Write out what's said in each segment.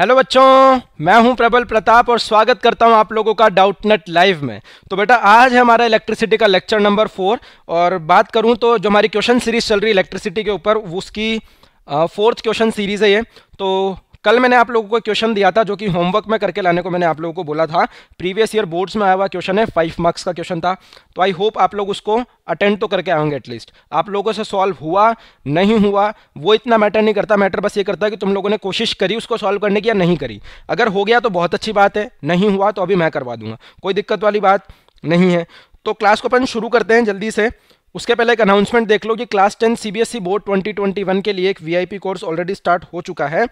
Hello बच्चों मैं हूं प्रबल प्रताप और स्वागत करता हूं आप लोगों का डाउट नेट लाइव में तो बेटा आज है हमारा इलेक्ट्रिसिटी का लेक्चर नंबर फोर और बात करूं तो जो हमारी क्वेश्चन सीरीज चल रही है इलेक्ट्रिसिटी के ऊपर उसकी फोर्थ क्वेश्चन सीरीज है ये तो कल मैंने आप लोगों को क्वेश्चन दिया था जो कि होमवर्क में करके लाने को मैंने आप लोगों को बोला था प्रीवियस ईयर बोर्ड्स में आया हुआ क्वेश्चन है फाइव मार्क्स का क्वेश्चन था तो आई होप आप लोग उसको अटेंड तो करके आएंगे एटलीस्ट आप लोगों से सॉल्व हुआ नहीं हुआ वो इतना मैटर नहीं करता मैटर बस ये करता है कि तुम लोगों ने कोशिश करी उसको सॉल्व करने की या नहीं करी अगर हो गया तो बहुत अच्छी बात है नहीं हुआ तो अभी मैं करवा दूंगा कोई दिक्कत वाली बात नहीं है तो क्लास को अपन शुरू करते हैं जल्दी से उसके पहले एक अनाउंसमेंट देख लो कि class ten CBSE board twenty के लिए एक वीआईपी कोर्स ऑलरेडी स्टार्ट हो चुका है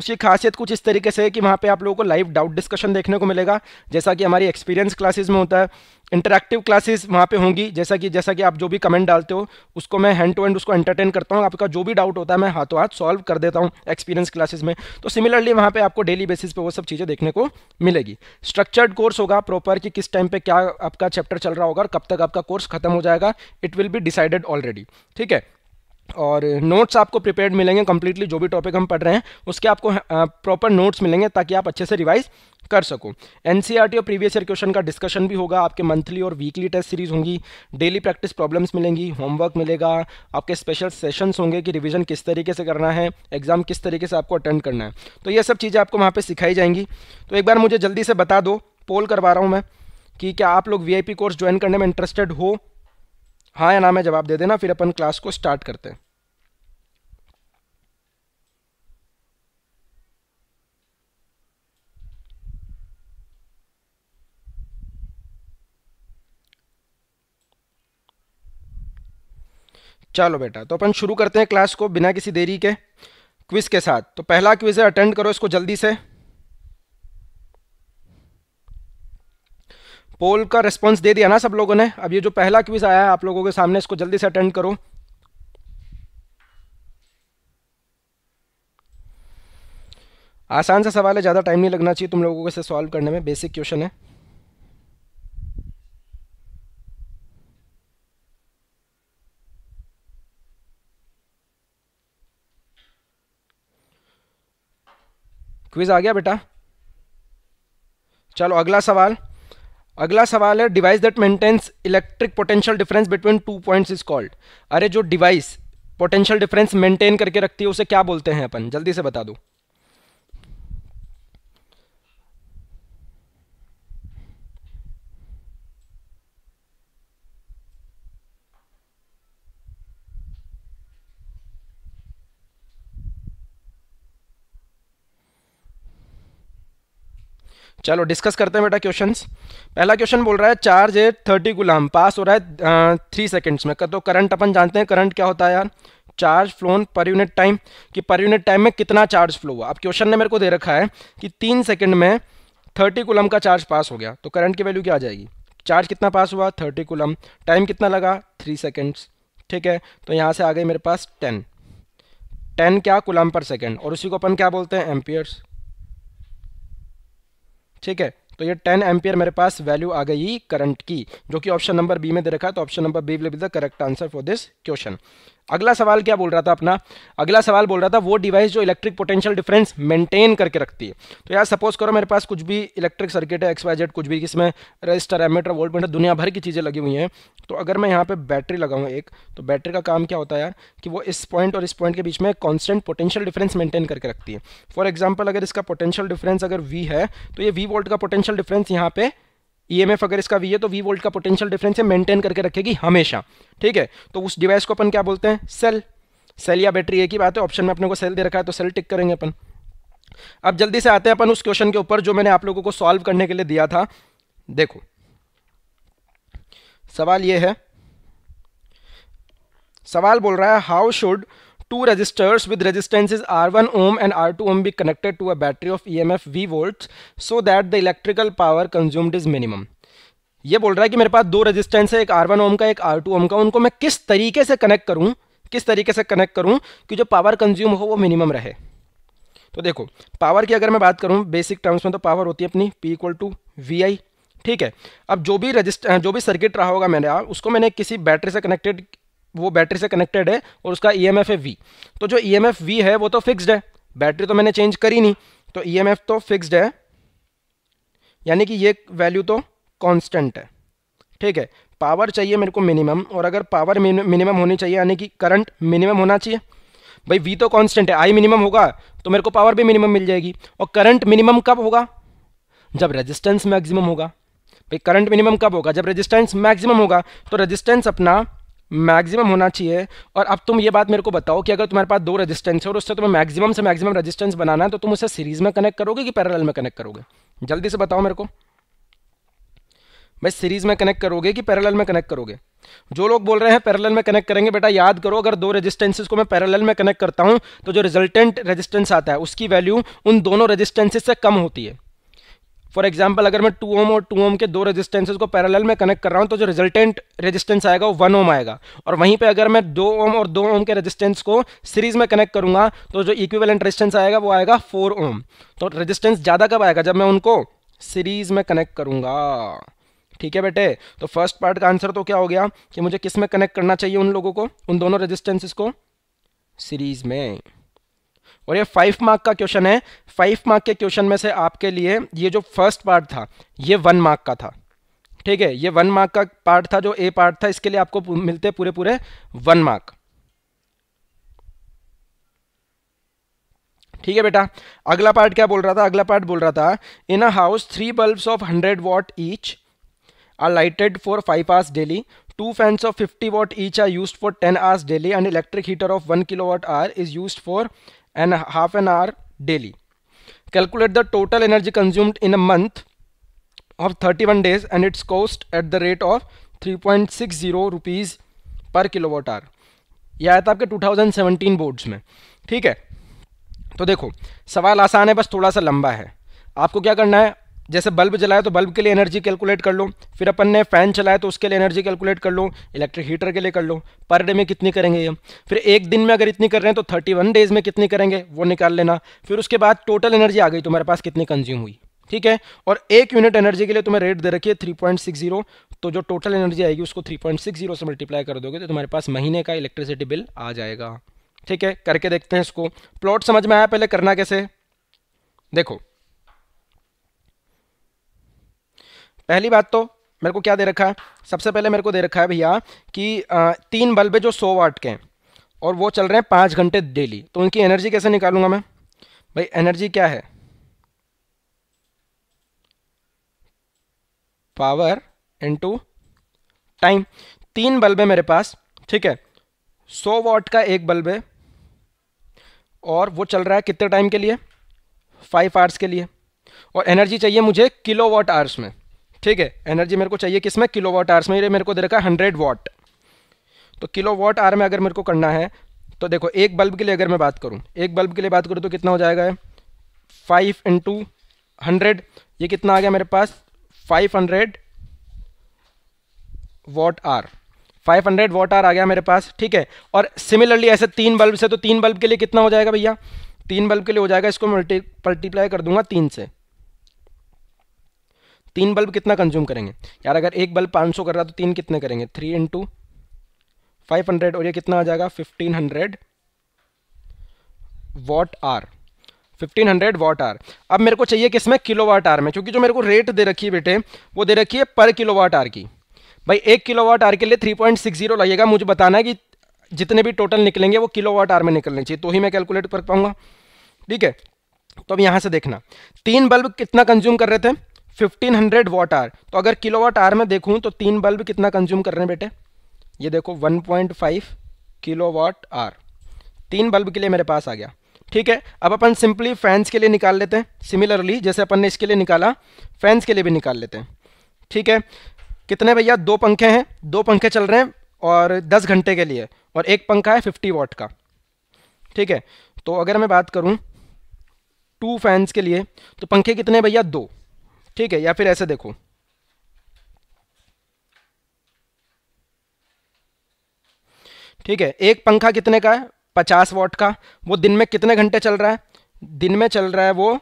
उसकी खासियत कुछ इस तरीके से है कि वहाँ पे आप लोगों को लाइव डाउट डिस्कशन देखने को मिलेगा जैसा कि हमारी एक्सपीरियंस क्लासेस में होता है इंटरेक्टिव क्लासेस वहाँ पे होंगी जैसा कि जैसा कि आप जो भी कमेंट डालते हो उसको मैं हैंड टू हैंड उसको एंटरटेन करता हूँ आपका जो भी डाउट होता है मैं हाथों हाथ सॉल्व कर देता हूँ एक्सपीरियंस क्लासेस में तो सिमिलरली वहाँ पर आपको डेली बेसिस पर वो सब चीज़ें देखने को मिलेगी स्ट्रक्चर्ड कोर्स होगा प्रॉपर कि किस टाइम पर क्या आपका चैप्टर चल रहा होगा और कब तक आपका कोर्स खत्म हो जाएगा it will be decided already ठीक है और नोट्स आपको प्रिपेयर्ड मिलेंगे कम्प्लीटली जो भी टॉपिक हम पढ़ रहे हैं उसके आपको प्रॉपर नोट्स मिलेंगे ताकि आप अच्छे से रिवाइज कर सको एन e और प्रीवियस ईयर क्वेश्चन का डिस्कशन भी होगा आपके मंथली और वीकली टेस्ट सीरीज होंगी डेली प्रैक्टिस प्रॉब्लम्स मिलेंगी होमवर्क मिलेगा आपके स्पेशल सेशंस होंगे कि रिविजन किस तरीके से करना है एग्जाम किस तरीके से आपको अटेंड करना है तो ये सब चीज़ें आपको वहाँ पर सिखाई जाएंगी तो एक बार मुझे जल्दी से बता दो पोल करवा रहा हूँ मैं कि क्या आप लोग वी कोर्स ज्वाइन करने में इंटरेस्टेड हो हाँ या ना में जवाब दे देना फिर अपन क्लास को स्टार्ट करते हैं चलो बेटा तो अपन शुरू करते हैं क्लास को बिना किसी देरी के क्विज़ के साथ तो पहला क्विज़ है अटेंड करो इसको जल्दी से पोल का रिस्पॉन्स दे दिया ना सब लोगों ने अब ये जो पहला क्विज आया है आप लोगों के सामने इसको जल्दी से अटेंड करो आसान सा सवाल है ज़्यादा टाइम नहीं लगना चाहिए तुम लोगों को इसे सॉल्व करने में बेसिक क्वेश्चन है क्विज आ गया बेटा चलो अगला सवाल अगला सवाल है device that maintains electric potential difference between two points is called अरे जो डिवाइस पोटेंशियल डिफरेंस मेंटेन करके रखती है उसे क्या बोलते हैं अपन जल्दी से बता दो चलो डिस्कस करते हैं बेटा क्वेश्चन पहला क्वेश्चन बोल रहा है चार्ज है थर्टी गुलाम पास हो रहा है थ्री सेकेंड्स में तो करंट अपन जानते हैं करंट क्या होता है यार charge flown per unit time कि पर यूनिट टाइम में कितना चार्ज फ्लो हुआ अब क्वेश्चन ने मेरे को दे रखा है कि तीन सेकंड में थर्टी कुलम का चार्ज पास हो गया तो करंट की वैल्यू क्या आ जाएगी चार्ज कितना पास हुआ थर्टी कुलम टाइम कितना लगा थ्री सेकेंड्स ठीक है तो यहाँ से आ गए मेरे पास टेन टेन क्या कुलम पर सेकेंड और उसी को अपन क्या बोलते हैं एम्पियर्स ठीक है तो ये 10 एम्पियर मेरे पास वैल्यू आ गई करंट की जो कि ऑप्शन नंबर बी में दे रखा है तो option number B will be the correct answer for this question अगला सवाल क्या बोल रहा था अपना अगला सवाल बोल रहा था वो डिवाइस जो इलेक्ट्रिक पोटेंशियल डिफरेंस मेंटेन करके रखती है तो यार सपोज करो मेरे पास कुछ भी इलेक्ट्रिक सर्किट है एक्स वाई जेड कुछ भी इसमें रजिस्टर एमीटर वोल्ट मीटर दुनिया भर की चीज़ें लगी हुई हैं तो अगर मैं यहाँ पर बैटरी लगाऊँ एक तो बैटरी का काम क्या होता है यार कि वो इस पॉइंट और इस पॉइंट के बीच में कॉन्स्टेंट पोटेंशियल डिफरेंस मेंटेन करके रखती है फॉर एग्जाम्पल अगर इसका पोटेंशियल डिफरेंस अगर वी है तो ये वी वोल्ट का पोटेंशियल डिफरेंस यहाँ पर ईएमएफ e अगर इसका वी है तो वी वोल्ट का पोटेंशियल डिफरेंस है मेंटेन करके रखेगी हमेशा ठीक है तो उस डिवाइस को अपन क्या बोलते हैं सेल सेल या बैटरी एक ही बात है ऑप्शन में अपने को सेल दे रखा है तो सेल टिक करेंगे अपन अब जल्दी से आते हैं अपन उस क्वेश्चन के ऊपर जो मैंने आप लोगों को सॉल्व करने के लिए दिया था देखो सवाल ये है सवाल बोल रहा है how should two resistors with resistances R1 ohm and R2 ohm be connected to a battery of EMF V volts so that the electrical power consumed is minimum. ये बोल रहा है कि मेरे पास दो रेजिस्टेंस है एक आर वन ओम का एक आर टू ओम का उनको मैं किस तरीके से कनेक्ट करूं किस तरीके से कनेक्ट करूं कि जो पावर कंज्यूम हो वो मिनिमम रहे तो देखो पावर की अगर मैं बात करूं बेसिक टर्म्स में तो पावर होती है अपनी P equal to V I ठीक है अब जो भी रजिस्ट जो भी सर्किट रहा होगा मैंने उसको मैंने किसी बैटरी से कनेक्टेड वो बैटरी से कनेक्टेड है और उसका ई e है वी तो जो ई e वी है वो तो फिक्स्ड है बैटरी तो मैंने चेंज करी नहीं तो ई e तो फिक्स्ड है यानी कि ये वैल्यू तो कांस्टेंट है ठीक है पावर चाहिए मेरे को मिनिमम और अगर पावर मिनिमम होनी चाहिए यानी कि करंट मिनिमम होना चाहिए भाई वी तो कांस्टेंट है आई मिनिमम होगा तो मेरे को पावर भी मिनिमम मिल जाएगी और करंट मिनिमम कब होगा जब रेजिस्टेंस मैक्सिमम होगा भाई करंट मिनिमम कब होगा जब रेजिस्टेंस मैक्सिमम होगा तो रेजिस्टेंस अपना मैक्सिमम होना चाहिए और अब तुम ये बात मेरे को बताओ कि अगर तुम्हारे पास दो रेजिस्टेंस है और उससे तुम्हें मैक्सिमम से मैक्सिमम रेजिस्टेंस बनाना है तो तुम उसे सीरीज में कनेक्ट करोगे कि पैरेलल में कनेक्ट करोगे जल्दी से बताओ मेरे को भाई सीरीज में कनेक्ट करोगे कि पैरेलल में कनेक्ट करोगे जो लोग बोल रहे हैं पैरेलल में कनेक्ट करेंगे बेटा याद करो अगर दो रेजिस्टेंसेस को मैं पैरेलल में कनेक्ट करता हूं तो जो रिजल्टेंट रेजिस्टेंस आता है उसकी वैल्यू उन दोनों रेजिस्टेंसेस से कम होती है फॉर एग्जाम्पल अगर मैं टू ओम और टू ओम के दो रेजिस्टेंसेज को पैरेलल में कनेक्ट कर रहा हूँ तो जो रिजल्टेंट रेजिस्टेंस आएगा वो वन ओम आएगा और वहीं पे अगर मैं दो ओम और दो ओम के रेजिस्टेंस को सीरीज में कनेक्ट करूंगा तो जो इक्विवेलेंट रेजिस्टेंस आएगा वो आएगा फोर ओम तो रेजिस्टेंस ज़्यादा कब आएगा जब मैं उनको सीरीज में कनेक्ट करूंगा ठीक है बेटे तो फर्स्ट पार्ट का आंसर तो क्या हो गया कि मुझे किस में कनेक्ट करना चाहिए उन लोगों को उन दोनों रजिस्टेंसेज को सीरीज में और ये फाइव मार्क का क्वेश्चन है फाइव मार्क के क्वेश्चन में से आपके लिए ये जो फर्स्ट पार्ट था ये वन मार्क का था ठीक है ये वन मार्क का पार्ट था जो ए पार्ट था इसके लिए आपको मिलते पूरे पूरे वन मार्क ठीक है बेटा अगला पार्ट क्या बोल रहा था अगला पार्ट बोल रहा था in a house three bulbs of hundred watt each are lighted for five hours daily two fans of fifty watt each are use for ten hours daily and electric heater of one kilo what hour is use for and half an hour daily calculate the total energy consumed in a month of thirty one days and its cost at the rate of three point six zero rupees per kilowatt hour यह आया था आपके two thousand seventeen boards में ठीक है तो देखो सवाल आसान है बस थोड़ा सा लंबा है आपको क्या करना है जैसे बल्ब जलाया तो बल्ब के लिए एनर्जी कैलकुलेट कर लो फिर अपन ने फैन चलाया तो उसके लिए एनर्जी कैलकुलेट कर लो इलेक्ट्रिक हीटर के लिए कर लो पर डे में कितनी करेंगे ये फिर एक दिन में अगर इतनी कर रहे हैं तो थर्टी वन डेज में कितनी करेंगे वो निकाल लेना फिर उसके बाद टोटल एनर्जी आ गई तुम्हारे पास कितनी कंज्यूम हुई ठीक है और एक यूनिट एनर्जी के लिए तुम्हें रेट दे रखिए थ्री पॉइंट सिक्स जीरो तो जो टोटल एनर्जी आएगी उसको थ्री पॉइंट सिक्स जीरो से मल्टीप्लाई कर दोगे तो तुम्हारे पास महीने का इलेक्ट्रिसिटी बिल आ जाएगा ठीक है करके देखते हैं इसको प्लॉट समझ में आया पहले करना कैसे देखो पहली बात तो मेरे को क्या दे रखा है सबसे पहले मेरे को दे रखा है भैया कि तीन बल्ब जो सौ वाट के हैं और वो चल रहे हैं पाँच घंटे डेली तो उनकी एनर्जी कैसे निकालूंगा मैं भाई एनर्जी क्या है पावर इंटू टाइम तीन बल्ब है मेरे पास ठीक है सौ वाट का एक बल्ब है और वो चल रहा है कितने टाइम के लिए फाइव आवर्स के लिए और एनर्जी चाहिए मुझे किलो वाट आवर्स में ठीक है एनर्जी मेरे को चाहिए किस में किलो वॉट आर्स में ये मेरे को दे रखा है हंड्रेड वॉट तो किलो वॉट आर में अगर मेरे को करना है तो देखो एक बल्ब के लिए अगर मैं बात करूँ एक बल्ब के लिए बात करूँ तो कितना हो जाएगा फाइव इंटू हंड्रेड ये कितना आ गया मेरे पास five hundred watt hour 500 watt hour आ गया मेरे पास ठीक है और सिमिलरली ऐसे तीन बल्ब से तो तीन बल्ब के लिए कितना हो जाएगा भैया तीन बल्ब के लिए हो जाएगा इसको मल्टी मल्टीप्लाई कर दूंगा तीन से तीन बल्ब कितना कंज्यूम करेंगे यार अगर एक बल्ब पाँच सौ कर रहा है तो तीन कितने करेंगे थ्री इंटू फाइव हंड्रेड और ये कितना आ जाएगा fifteen hundred watt hour fifteen hundred watt hour अब मेरे को चाहिए किस में किलो वाट आर में क्योंकि जो मेरे को रेट दे रखी है बेटे वो दे रखी है पर किलो वाट आर की भाई एक किलो वाट आर के लिए थ्री पॉइंट सिक्स जीरो लगेगा मुझे बताना है कि जितने भी टोटल निकलेंगे वो किलो वाट आर में निकलने चाहिए तो ही मैं कैलकुलेट कर पाऊंगा ठीक है तो अब यहाँ से देखना तीन बल्ब कितना कंज्यूम कर रहे थे फिफ्टीन हंड्रेड वॉट आर तो अगर किलो वाट आर में देखूँ तो तीन बल्ब कितना कंज्यूम कर रहे हैं बेटे ये देखो वन पॉइंट फाइव किलो वाट आर तीन बल्ब के लिए मेरे पास आ गया ठीक है अब अपन सिंपली फैंस के लिए निकाल लेते हैं सिमिलरली जैसे अपन ने इसके लिए निकाला फैंस के लिए भी निकाल लेते हैं ठीक है कितने भैया दो पंखे हैं दो पंखे चल रहे हैं और दस घंटे के लिए और एक पंखा है फिफ्टी वॉट का ठीक है तो अगर मैं बात करूँ टू फैंस के लिए तो पंखे कितने भैया दो ठीक है या फिर ऐसे देखो ठीक है एक पंखा कितने का है पचास वॉट का वो दिन में कितने घंटे चल रहा है दिन में चल रहा है वो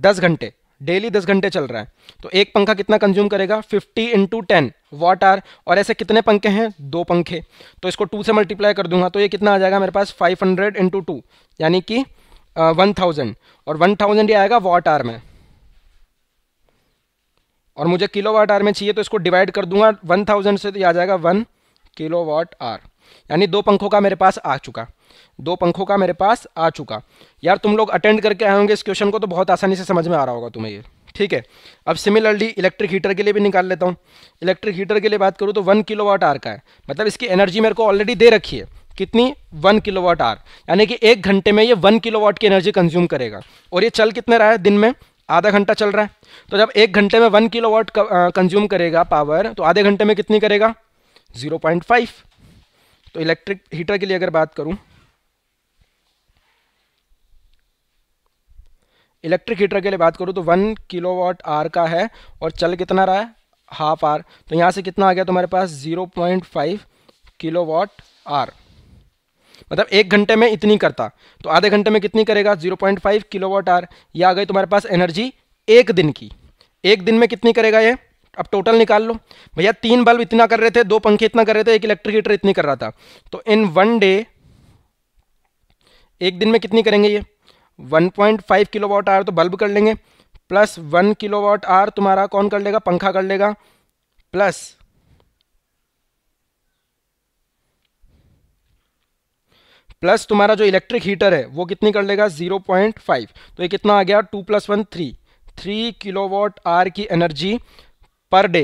दस घंटे डेली दस घंटे चल रहा है तो एक पंखा कितना कंज्यूम करेगा fifty into ten watt hour और ऐसे कितने पंखे हैं दो पंखे तो इसको टू से मल्टीप्लाई कर दूंगा तो ये कितना आ जाएगा मेरे पास फाइव हंड्रेड इंटू टू यानी कि वन थाउजेंड और वन थाउजेंड ये आएगा वाट आर में और मुझे किलो वाट आर में चाहिए तो इसको डिवाइड कर दूंगा वन थाउजेंड से तो आ जाएगा वन किलो वाट आर यानी दो पंखों का मेरे पास आ चुका दो पंखों का मेरे पास आ चुका यार तुम लोग अटेंड करके आए होंगे इस क्वेश्चन को तो बहुत आसानी से समझ में आ रहा होगा तुम्हें ये ठीक है अब सिमिलरली इलेक्ट्रिक हीटर के लिए भी निकाल लेता हूँ इलेक्ट्रिक हीटर के लिए बात करूँ तो वन किलो वाट आर का है मतलब इसकी एनर्जी मेरे को ऑलरेडी दे रखी है कितनी वन किलो वाट आर यानी कि एक घंटे में ये वन किलो वाट की एनर्जी कंज्यूम करेगा और ये चल कितने रहा है दिन में आधा घंटा चल रहा है तो जब एक घंटे में वन किलो वॉट कंज्यूम करेगा पावर तो आधे घंटे में कितनी करेगा ज़ीरो पॉइंट फाइव तो इलेक्ट्रिक हीटर के लिए अगर बात करूं इलेक्ट्रिक हीटर के लिए बात करूं तो वन किलो वाट आर का है और चल कितना रहा है हाफ आर तो यहां से कितना आ गया तुम्हारे पास ज़ीरो पॉइंट फाइव किलो वाट आर मतलब एक घंटे में इतनी करता तो आधे घंटे में कितनी करेगा 0.5 किलोवाट आर ये आ गई तुम्हारे पास एनर्जी एक दिन की एक दिन में कितनी करेगा ये अब टोटल निकाल लो भैया तीन बल्ब इतना कर रहे थे दो पंखे इतना कर रहे थे एक इलेक्ट्रिक हीटर इतनी कर रहा था तो इन वन डे एक दिन में कितनी करेंगे ये 1.5 किलोवाट आर तो बल्ब कर लेंगे प्लस वन किलोवाट आर तुम्हारा कौन कर लेगा पंखा कर लेगा प्लस प्लस तुम्हारा जो इलेक्ट्रिक हीटर है वो कितनी कर लेगा 0.5 तो ये कितना आ गया 2 plus one three three kilo what hour की energy per day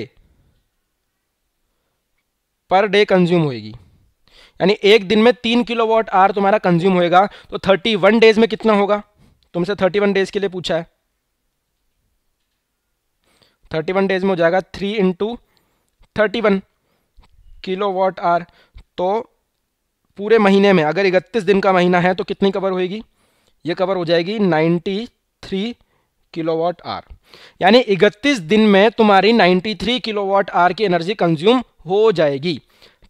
per day consume होएगी यानी एक दिन में तीन किलो वॉट आर तुम्हारा कंज्यूम होएगा तो थर्टी वन डेज में कितना होगा तुमसे थर्टी वन डेज के लिए पूछा है थर्टी वन डेज में हो जाएगा three into thirty one kilo what hour तो पूरे महीने में अगर इकतीस दिन का महीना है तो कितनी कवर होएगी ये कवर हो जाएगी नाइन्टी थ्री किलोवाट आर यानी इकतीस दिन में तुम्हारी 93 किलोवाट आर की एनर्जी कंज्यूम हो जाएगी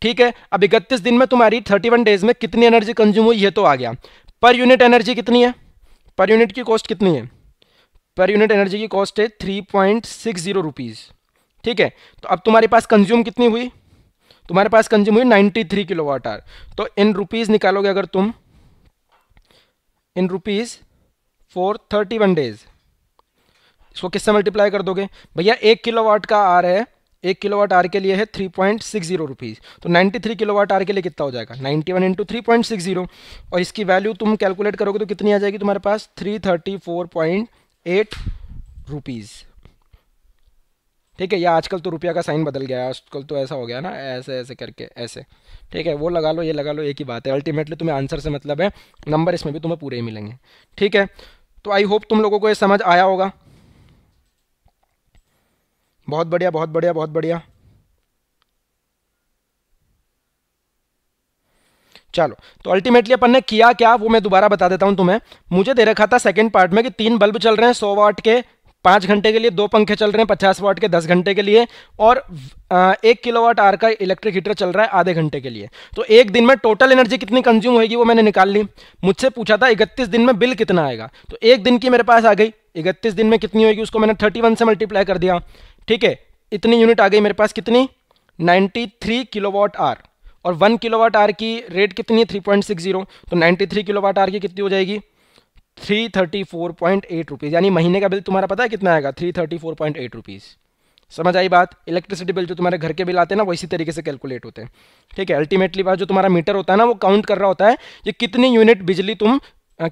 ठीक है अब इकतीस दिन में तुम्हारी 31 डेज में कितनी एनर्जी कंज्यूम हुई ये तो आ गया पर यूनिट एनर्जी कितनी है पर यूनिट की कॉस्ट कितनी है पर यूनिट एनर्जी की कॉस्ट है three point six zero rupees ठीक है तो अब तुम्हारे पास कंज्यूम कितनी हुई तुम्हारे पास कंज्यूम हुई 93 वाट आर तो इन रुपीज़ निकालोगे अगर तुम in rupees for thirty one days इसको किससे मल्टीप्लाई कर दोगे भैया एक किलो वाट का आर है एक किलो वाट आर के लिए है three point six zero rupees तो नाइन्टी थ्री किलो वाट आर के लिए कितना हो जाएगा ninety one into three point six zero और इसकी वैल्यू तुम कैलकुलेट करोगे तो कितनी आ जाएगी तुम्हारे पास three thirty four point eight rupees ठीक है या आजकल तो रुपया का साइन बदल गया आजकल तो ऐसा हो गया ना ऐसे ऐसे करके ऐसे ठीक है वो लगा लो ये लगा लो एक ही बात है अल्टीमेटली तुम्हें आंसर से मतलब है नंबर इसमें भी तुम्हें पूरे ही मिलेंगे ठीक है तो आई होप तुम लोगों को ये समझ आया होगा बहुत बढ़िया बहुत बढ़िया बहुत बढ़िया चलो तो अल्टीमेटली अपन ने किया क्या वो मैं दोबारा बता देता हूं तुम्हें मुझे दे रखा था सेकंड पार्ट में कि तीन बल्ब चल रहे हैं सौ वाट के पाँच घंटे के लिए दो पंखे चल रहे हैं पचास वाट के दस घंटे के लिए और एक किलो वाट आर का इलेक्ट्रिक हीटर चल रहा है आधे घंटे के लिए तो एक दिन में टोटल एनर्जी कितनी कंज्यूम होगी वो मैंने निकाल ली मुझसे पूछा था इकतीस दिन में बिल कितना आएगा तो एक दिन की मेरे पास आ गई इकतीस दिन में कितनी होगी उसको मैंने थर्टी वन से मल्टीप्लाई कर दिया ठीक है इतनी यूनिट आ गई मेरे पास कितनी नाइन्टी थ्री आर और वन किलो आर की रेट कितनी है थ्री पॉइंट सिक्स जीरो तो नाइन्टी थ्री आर की कितनी हो जाएगी three thirty four point eight rupees यानी महीने का बिल तुम्हारा पता है कितना आएगा three thirty four point eight rupees समझ आई बात इलेक्ट्रिसिटी बिल जो तुम्हारे घर के बिल आते हैं ना वो इसी तरीके से कैलकुलेट होते हैं ठीक है अल्टीमेटली बात जो तुम्हारा मीटर होता है ना वो काउंट कर रहा होता है कि कितनी यूनिट बिजली तुम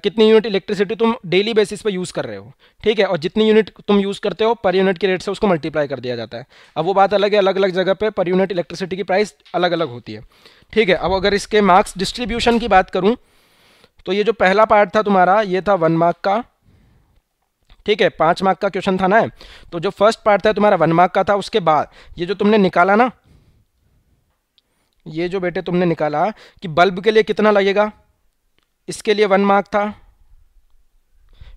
कितनी यूनिट इलेक्ट्रिसिटी तुम डेली बेसिस पे यूज़ कर रहे हो ठीक है और जितनी यूनिट तुम यूज़ करते हो पर यूनिट के रेट से उसको मल्टीप्लाई कर दिया जाता है अब वो बात अलग है अलग अलग जगह पे पर यूनिट इलेक्ट्रिसिटी की प्राइस अलग अलग होती है ठीक है अब अगर इसके मार्क्स डिस्ट्रीब्यूशन की बात करूँ तो ये जो पहला पार्ट था तुम्हारा ये था वन मार्क का ठीक है पांच मार्क का क्वेश्चन था ना तो जो फर्स्ट पार्ट था तुम्हारा वन मार्क का था उसके बाद ये जो तुमने निकाला ना ये जो बेटे तुमने निकाला कि बल्ब के लिए कितना लगेगा इसके लिए वन मार्क था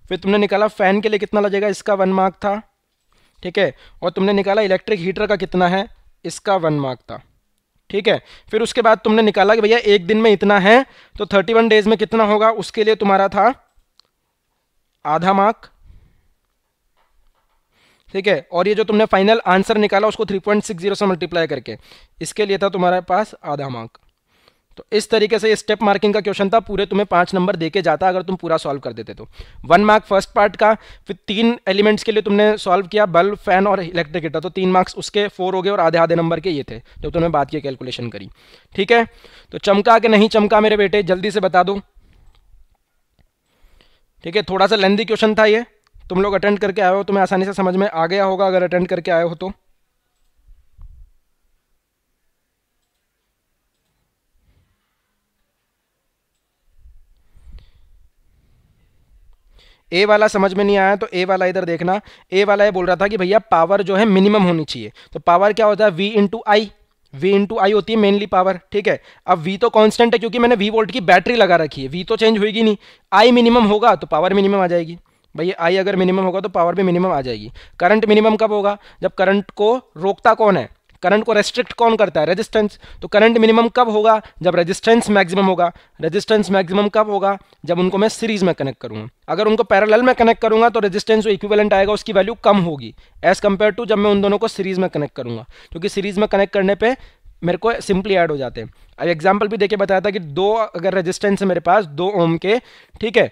फिर तुमने निकाला फैन के लिए कितना लगेगा इसका वन मार्क था ठीक है और तुमने निकाला इलेक्ट्रिक हीटर का कितना है इसका वन मार्क था ठीक है फिर उसके बाद तुमने निकाला कि भैया एक दिन में इतना है तो थर्टी वन डेज में कितना होगा उसके लिए तुम्हारा था आधा मार्क ठीक है और ये जो तुमने फाइनल आंसर निकाला उसको 3.60 से मल्टीप्लाई करके इसके लिए था तुम्हारे पास आधा मार्क तो इस तरीके से ये स्टेप मार्किंग का क्वेश्चन था पूरे तुम्हें पांच नंबर देके जाता अगर तुम पूरा सॉल्व कर देते तो वन मार्क फर्स्ट पार्ट का फिर तीन एलिमेंट्स के लिए तुमने सॉल्व किया बल्ब फैन और इलेक्ट्रिक हीटर तो तीन मार्क्स उसके फोर हो गए और आधे आधे नंबर के ये थे जब तुमने बात की कैलकुलेशन करी ठीक है तो चमका के नहीं चमका मेरे बेटे जल्दी से बता दो ठीक है थोड़ा सा लेंदी क्वेश्चन था ये तुम लोग अटेंड करके आए हो तुम्हें आसानी से समझ में आ गया होगा अगर अटेंड करके आए हो तो ए वाला समझ में नहीं आया तो ए वाला इधर देखना ए वाला ये बोल रहा था कि भैया पावर जो है मिनिमम होनी चाहिए तो पावर क्या होता है V into I V into I होती है मेनली पावर ठीक है अब वी तो कॉन्स्टेंट है क्योंकि मैंने वी वोल्ट की बैटरी लगा रखी है वी तो चेंज होगी नहीं आई मिनिमम होगा तो पावर मिनिमम आ जाएगी भैया आई अगर मिनिमम होगा तो पावर भी मिनिमम आ जाएगी करंट मिनिमम कब होगा जब करंट को रोकता कौन है करंट को रेस्ट्रिक्ट कौन करता है रेजिस्टेंस तो करंट मिनिमम कब होगा जब रेजिस्टेंस मैक्सिमम होगा रेजिस्टेंस मैक्सिमम कब होगा जब उनको मैं सीरीज में कनेक्ट करूंगा अगर उनको पैरेलल में कनेक्ट करूंगा तो रेजिस्टेंस जो इक्विवेलेंट आएगा उसकी वैल्यू कम होगी एज कंपेयर टू जब मैं उन दोनों को सीरीज में कनेक्ट करूंगा क्योंकि सीरीज में कनेक्ट करने पर मेरे को सिंपली ऐड हो जाते हैं एग्जाम्पल भी देखिए बताया था कि दो अगर रजिस्टेंस है मेरे पास दो ओम के ठीक है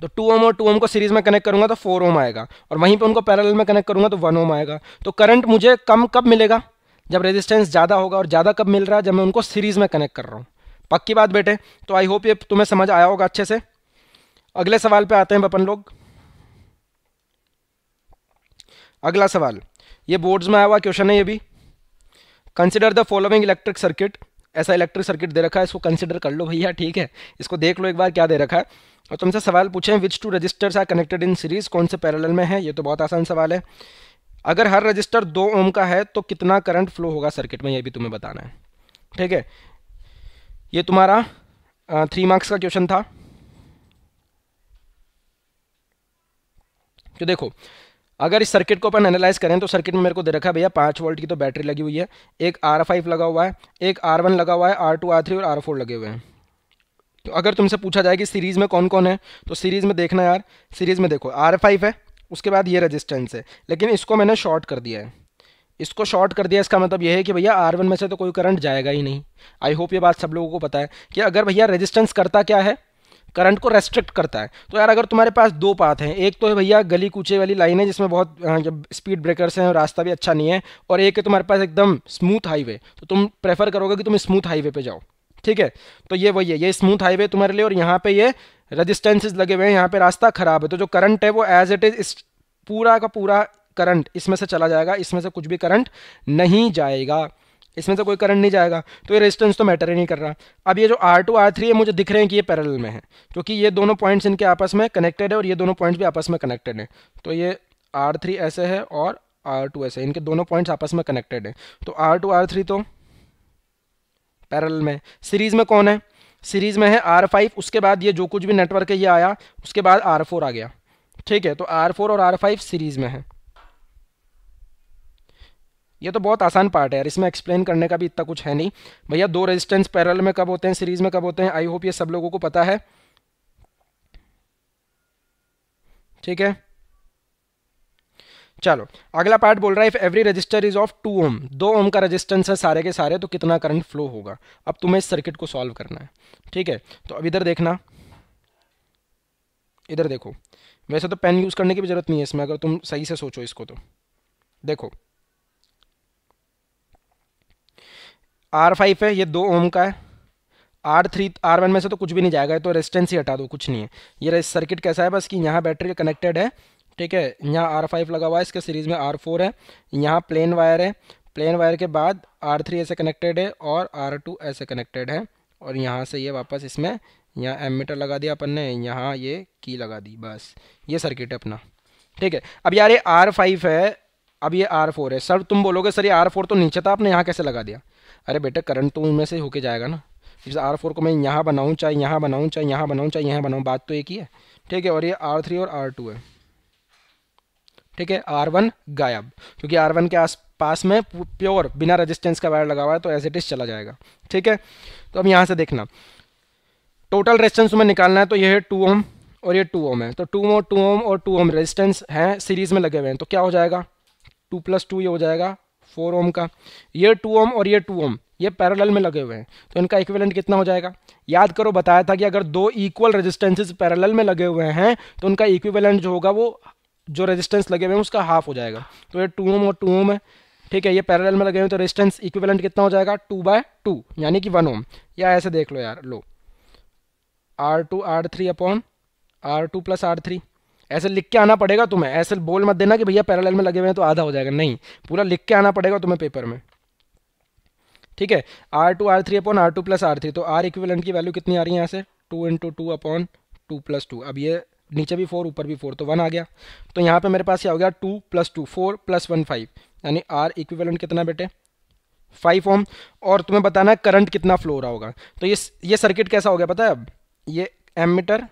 तो टू ओम और टू ओम को सीरीज में कनेक्ट करूंगा तो फोर ओम आएगा और वहीं पे उनको पैरेलल में कनेक्ट करूंगा तो वन ओम आएगा तो करंट मुझे कम कब मिलेगा जब रेजिस्टेंस ज़्यादा होगा और ज़्यादा कब मिल रहा है जब मैं उनको सीरीज़ में कनेक्ट कर रहा हूँ पक्की बात बेटे तो आई होप ये तुम्हें समझ आया होगा अच्छे से अगले सवाल पे आते हैं अपन लोग अगला सवाल ये बोर्ड्स में आया हुआ क्वेश्चन है ये भी consider the following electric circuit ऐसा इलेक्ट्रिक सर्किट दे रखा है इसको कंसिडर कर लो भैया ठीक है इसको देख लो एक बार क्या दे रखा है और तुमसे सवाल पूछें which two resistors are connected in series कौन से पैरेलल में है ये तो बहुत आसान सवाल है अगर हर रजिस्टर दो ओम का है तो कितना करंट फ्लो होगा सर्किट में ये भी तुम्हें बताना है ठीक है ये तुम्हारा थ्री मार्क्स का क्वेश्चन था तो देखो अगर इस सर्किट को अपन एनालाइज करें तो सर्किट में मेरे को दे रखा है भैया पाँच वोल्ट की तो बैटरी लगी हुई है एक आर फाइव लगा हुआ है एक आर वन लगा हुआ है आर टू आर थ्री और आर फोर लगे हुए हैं तो अगर तुमसे पूछा जाए कि सीरीज़ में कौन कौन है तो सीरीज़ में देखना यार सीरीज़ में देखो आर फाइव है उसके बाद ये रजिस्टेंस है लेकिन इसको मैंने शॉर्ट कर दिया है इसको शॉर्ट कर दिया इसका मतलब यह है कि भैया आर वन में से तो कोई करंट जाएगा ही नहीं आई होप ये बात सब लोगों को पता है कि अगर भैया रजिस्टेंस करता क्या है करंट को रेस्ट्रिक्ट करता है तो यार अगर तुम्हारे पास दो पाथ हैं एक तो है भैया गली कूचे वाली लाइन है जिसमें बहुत हाँ, जब स्पीड ब्रेकर्स हैं और रास्ता भी अच्छा नहीं है और एक है तुम्हारे पास एकदम स्मूथ हाईवे तो तुम प्रेफर करोगे कि तुम स्मूथ हाईवे पे जाओ ठीक है तो ये वही है ये स्मूथ हाईवे तुम्हारे लिए और यहाँ पे ये रजिस्टेंसेज लगे हुए हैं यहाँ पे रास्ता खराब है तो जो करंट है वो एज इट इज इस पूरा का पूरा करंट इसमें से चला जाएगा इसमें से कुछ भी करंट नहीं जाएगा इसमें से कोई करंट नहीं जाएगा तो ये रेजिस्टेंस तो मैटर ही नहीं कर रहा अब ये जो आर टू आर थ्री है मुझे दिख रहे हैं कि ये पैरेलल में है क्योंकि ये दोनों पॉइंट्स इनके आपस में कनेक्टेड है और ये दोनों पॉइंट्स भी आपस में कनेक्टेड हैं तो ये आर थ्री ऐसे है और आर टू ऐसे इनके दोनों पॉइंट्स आपस में कनेक्टेड हैं तो आर टू आर थ्री तो पैरल में सीरीज़ में कौन है सीरीज़ में है आर फाइव उसके बाद ये जो कुछ भी नेटवर्क है ये आया उसके बाद आर फोर आ गया ठीक है तो आर फोर और आर फाइव सीरीज़ में है ये तो बहुत आसान पार्ट है यार इसमें एक्सप्लेन करने का भी इतना कुछ है नहीं भैया दो रेजिस्टेंस पैरल में कब होते हैं सीरीज़ में कब होते हैं आई होप ये सब लोगों को पता है ठीक है चलो अगला पार्ट बोल रहा है if every resistor is of two ohm दो ओम का रजिस्टेंस है सारे के सारे तो कितना करंट फ्लो होगा अब तुम्हें इस सर्किट को सॉल्व करना है ठीक है तो अब इधर देखना इधर देखो वैसे तो पेन यूज़ करने की भी ज़रूरत नहीं है इसमें अगर तुम सही से सोचो इसको तो देखो आर फाइव है ये दो ओम का है आर थ्री आर वन में से तो कुछ भी नहीं जाएगा तो रेजिस्टेंस ही हटा दो कुछ नहीं है ये सर्किट कैसा है बस कि यहाँ बैटरी कनेक्टेड है ठीक है यहाँ आर फाइव लगा हुआ है इसके सीरीज़ में आर फोर है यहाँ प्लेन वायर है प्लेन वायर के बाद आर थ्री ऐसे कनेक्टेड है और आर टू ऐसे कनेक्टेड है और यहाँ से ये वापस इसमें यहाँ एम मीटर लगा दिया अपन ने यहाँ ये की लगा दी बस ये सर्किट है अपना ठीक है अब यार ये आर फाइव है अब ये आर फोर है सर तुम बोलोगे सर ये आर फोर तो नीचे था आपने यहाँ कैसे लगा दिया अरे बेटा करंट तो उनमें से होके जाएगा ना जैसे आर फोर को मैं यहाँ बनाऊँ चाहे यहाँ बनाऊँ चाहे यहाँ बनाऊँ चाहे यहाँ बनाऊँ बात तो एक ही है ठीक है और ये आर थ्री और आर टू है ठीक है आर वन गायब क्योंकि आर वन के आस पास में प्योर बिना रेजिस्टेंस का वायर लगा हुआ है तो एज इट इज चला जाएगा ठीक है तो अब यहाँ से देखना टोटल रेजिस्टेंस तुम्हें निकालना है तो यह है टू ओम और ये टू ओम है तो टू ओम टू ओम और टू ओम रेजिस्टेंस हैं सीरीज में लगे हुए हैं तो क्या हो जाएगा टू प्लस टू ये हो जाएगा फोर ओम का ये टू ओम और ये टू ओम ये पैरेलल में लगे हुए हैं तो इनका इक्विवेलेंट कितना हो जाएगा याद करो बताया था कि अगर दो इक्वल रेजिस्टेंसेस पैरेलल में लगे हुए हैं तो उनका इक्विवेलेंट जो होगा वो जो रेजिस्टेंस लगे हुए हैं उसका हाफ हो जाएगा तो ये टू ओम और टू ओम है ठीक है ये पैरेलल में लगे हुए तो रेजिस्टेंस इक्विवेलेंट कितना हो जाएगा टू बाय टू यानी कि वन ओम या ऐसे देख लो यार लो R two R three upon R two plus R three ऐसे लिख के आना पड़ेगा तुम्हें ऐसे बोल मत देना कि भैया पैरेलल में लगे हुए हैं तो आधा हो जाएगा नहीं पूरा लिख के आना पड़ेगा तुम्हें पेपर में ठीक है R two R three upon R two plus R three तो आर इक्विवेलेंट की वैल्यू कितनी आ रही है यहाँ से two into two upon two plus two अब ये नीचे भी फोर ऊपर भी फोर तो वन आ गया तो यहाँ पे मेरे पास ये हो गया two plus two four plus one five यानी आर इक्विवेलेंट कितना बेटे फाइव ओम और तुम्हें बताना है करंट कितना फ्लो रहा होगा तो ये ये सर्किट कैसा हो गया पता है अब ये एम मीटर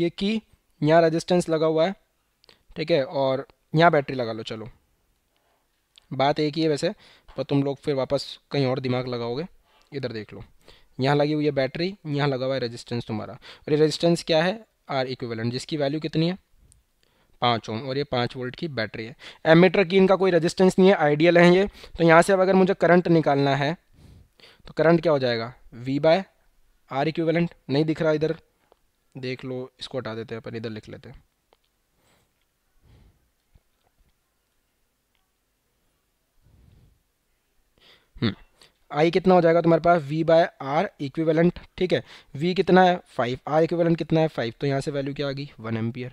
ये की यहाँ रजिस्टेंस लगा हुआ है ठीक है और यहाँ बैटरी लगा लो चलो बात एक ही है वैसे पर तुम लोग फिर वापस कहीं और दिमाग लगाओगे इधर देख लो यहाँ लगी हुई है बैटरी यहाँ लगा हुआ है रेजिस्टेंस तुम्हारा और ये रेजिस्टेंस क्या है आर इक्विवेलेंट जिसकी वैल्यू कितनी है पाँच ओम और ये पाँच वोल्ट की बैटरी है एमीटर की इनका कोई रेजिस्टेंस नहीं है आइडियल है ये तो यहाँ से अब अगर मुझे करंट निकालना है तो करंट क्या हो जाएगा वी बाय आर इक्विवेलेंट नहीं दिख रहा इधर देख लो इसको हटा देते हैं अपन इधर लिख लेते हैं आई कितना हो जाएगा तुम्हारे पास वी बाय आर इक्विवेलेंट ठीक है वी कितना है फाइव आर इक्विवेलेंट कितना है फाइव तो यहाँ से वैल्यू क्या आ गई one ampere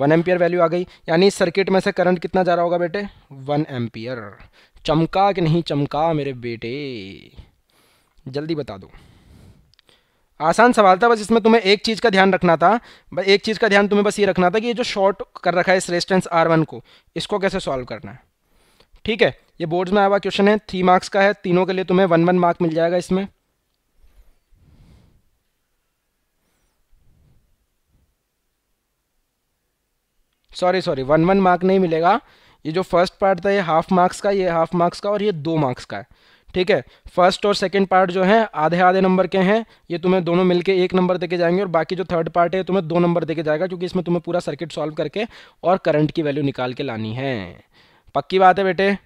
one ampere value आ गई यानी सर्किट में से करंट कितना जा रहा होगा बेटे वन एम्पियर चमका कि नहीं चमका मेरे बेटे जल्दी बता दो आसान सवाल था बस इसमें तुम्हें एक चीज़ का ध्यान रखना था बस एक चीज़ का ध्यान तुम्हें बस ये रखना था कि ये जो शॉर्ट कर रखा है इस रेजिस्टेंस आर वन को इसको कैसे सॉल्व करना है ठीक है ये बोर्ड्स में आया हुआ क्वेश्चन है थ्री मार्क्स का है तीनों के लिए तुम्हें वन वन मार्क मिल जाएगा इसमें sorry sorry one one mark नहीं मिलेगा ये जो फर्स्ट पार्ट था ये हाफ मार्क्स का ये हाफ मार्क्स का और ये दो मार्क्स का है ठीक है फर्स्ट और सेकंड पार्ट जो है आधे आधे नंबर के हैं ये तुम्हें दोनों मिलके एक नंबर देके जाएंगे और बाकी जो थर्ड पार्ट है तुम्हें दो नंबर देके जाएगा क्योंकि इसमें तुम्हें पूरा सर्किट सॉल्व करके और करंट की वैल्यू निकाल के लानी है पक्की बात है बेटे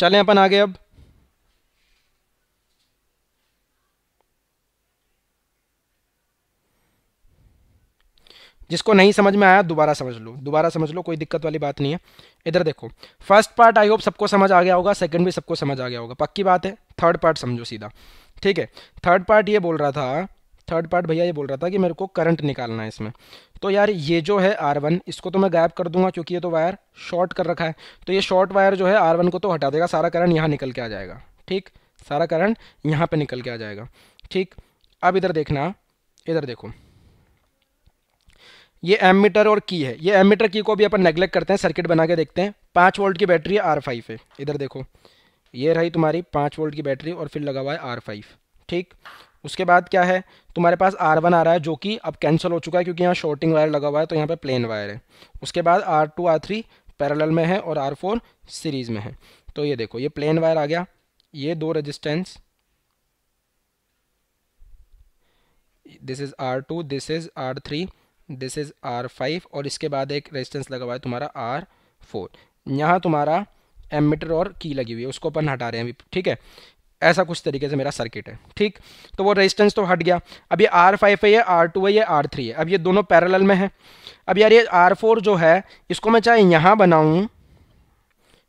चलें अपन आगे अब जिसको नहीं समझ में आया दोबारा समझ लो दोबारा समझ लो कोई दिक्कत वाली बात नहीं है इधर देखो फर्स्ट पार्ट आई होप सबको समझ आ गया होगा सेकंड भी सबको समझ आ गया होगा पक्की बात है थर्ड पार्ट समझो सीधा ठीक है थर्ड पार्ट ये बोल रहा था थर्ड पार्ट भैया ये बोल रहा था कि मेरे को करंट निकालना है इसमें तो यार ये जो है आर वन इसको तो मैं गायब कर दूंगा क्योंकि ये तो वायर शॉर्ट कर रखा है तो ये शॉर्ट वायर जो है आर वन को तो हटा देगा सारा करंट यहाँ निकल के आ जाएगा ठीक सारा करंट यहाँ पर निकल के आ जाएगा ठीक अब इधर देखना इधर देखो ये मीटर और की है ये मीटर की को भी अपन नेग्लेक्ट करते हैं सर्किट बना के देखते हैं पाँच वोल्ट की बैटरी आर फाइव है इधर देखो ये रही तुम्हारी पाँच वोल्ट की बैटरी और फिर लगा हुआ है आर फाइव ठीक उसके बाद क्या है तुम्हारे पास आर वन आ रहा है जो कि अब कैंसिल हो चुका है क्योंकि यहाँ शॉर्टिंग वायर लगा हुआ है तो यहाँ पे प्लेन वायर है उसके बाद R two R three parallel में है और आर फोर सीरीज़ में है तो ये देखो ये प्लेन वायर आ गया ये दो resistance this is R two this is R three this is R five और इसके बाद एक रजिस्टेंस लगा हुआ है तुम्हारा आर फोर यहाँ तुम्हारा एमीटर और की लगी हुई है उसको अपन हटा रहे हैं अभी ठीक है ऐसा कुछ तरीके से मेरा सर्किट है ठीक तो वो रेजिस्टेंस तो हट गया अब ये आर फाइव है ये आर टू है ये आर थ्री है अब ये दोनों पैरेलल में है अब यार ये आर फोर जो है इसको मैं चाहे यहाँ बनाऊँ